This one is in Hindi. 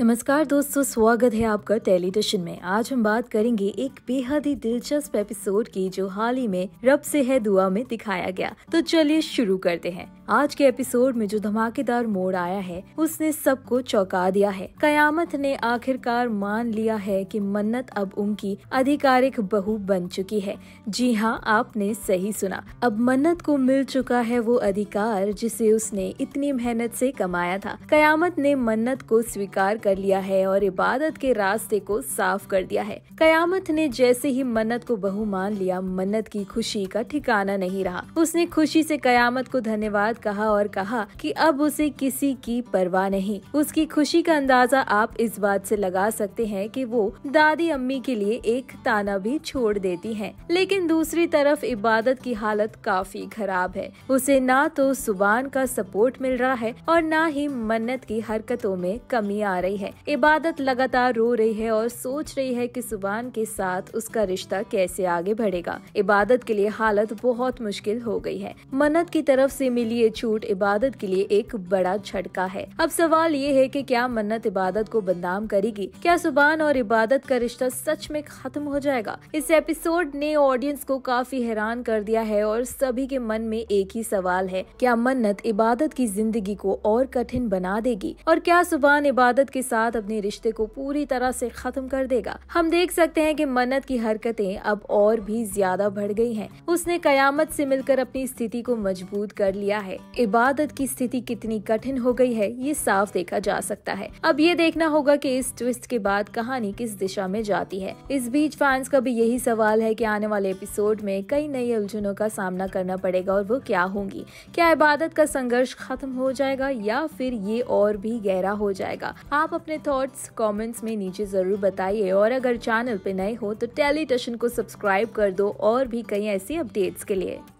नमस्कार दोस्तों स्वागत है आपका टेलीविजन में आज हम बात करेंगे एक बेहद ही दिलचस्प एपिसोड की जो हाल ही में रब से है दुआ में दिखाया गया तो चलिए शुरू करते हैं आज के एपिसोड में जो धमाकेदार मोड़ आया है उसने सबको चौंका दिया है कयामत ने आखिरकार मान लिया है कि मन्नत अब उनकी आधिकारिक बहू बन चुकी है जी हाँ आपने सही सुना अब मन्नत को मिल चुका है वो अधिकार जिसे उसने इतनी मेहनत से कमाया था कयामत ने मन्नत को स्वीकार कर लिया है और इबादत के रास्ते को साफ कर दिया है कयामत ने जैसे ही मन्नत को बहु मान लिया मन्नत की खुशी का ठिकाना नहीं रहा उसने खुशी से कयामत को धन्यवाद कहा और कहा कि अब उसे किसी की परवाह नहीं उसकी खुशी का अंदाजा आप इस बात से लगा सकते हैं कि वो दादी अम्मी के लिए एक ताना भी छोड़ देती हैं लेकिन दूसरी तरफ इबादत की हालत काफी खराब है उसे ना तो सुबान का सपोर्ट मिल रहा है और ना ही मन्नत की हरकतों में कमी आ रही रही है इबादत लगातार रो रही है और सोच रही है कि सुबान के साथ उसका रिश्ता कैसे आगे बढ़ेगा इबादत के लिए हालत बहुत मुश्किल हो गई है मन्नत की तरफ से मिली ये छूट इबादत के लिए एक बड़ा झटका है अब सवाल ये है कि क्या मन्नत इबादत को बदनाम करेगी क्या सुबान और इबादत का रिश्ता सच में खत्म हो जाएगा इस एपिसोड ने ऑडियंस को काफी हैरान कर दिया है और सभी के मन में एक ही सवाल है क्या मन्नत इबादत की जिंदगी को और कठिन बना देगी और क्या सुबान इबादत के साथ अपने रिश्ते को पूरी तरह से खत्म कर देगा हम देख सकते हैं कि मन्नत की हरकतें अब और भी ज्यादा बढ़ गई हैं। उसने कयामत से मिलकर अपनी स्थिति को मजबूत कर लिया है इबादत की स्थिति कितनी कठिन हो गई है ये साफ देखा जा सकता है अब ये देखना होगा की इस ट्विस्ट के बाद कहानी किस दिशा में जाती है इस बीच फैंस का भी यही सवाल है की आने वाले एपिसोड में कई नई उलझनों का सामना करना पड़ेगा और वो क्या होंगी क्या इबादत का संघर्ष खत्म हो जाएगा या फिर ये और भी गहरा हो जाएगा आप अपने थॉट्स कमेंट्स में नीचे ज़रूर बताइए और अगर चैनल पे नए हो तो टेली टशन को सब्सक्राइब कर दो और भी कई ऐसी अपडेट्स के लिए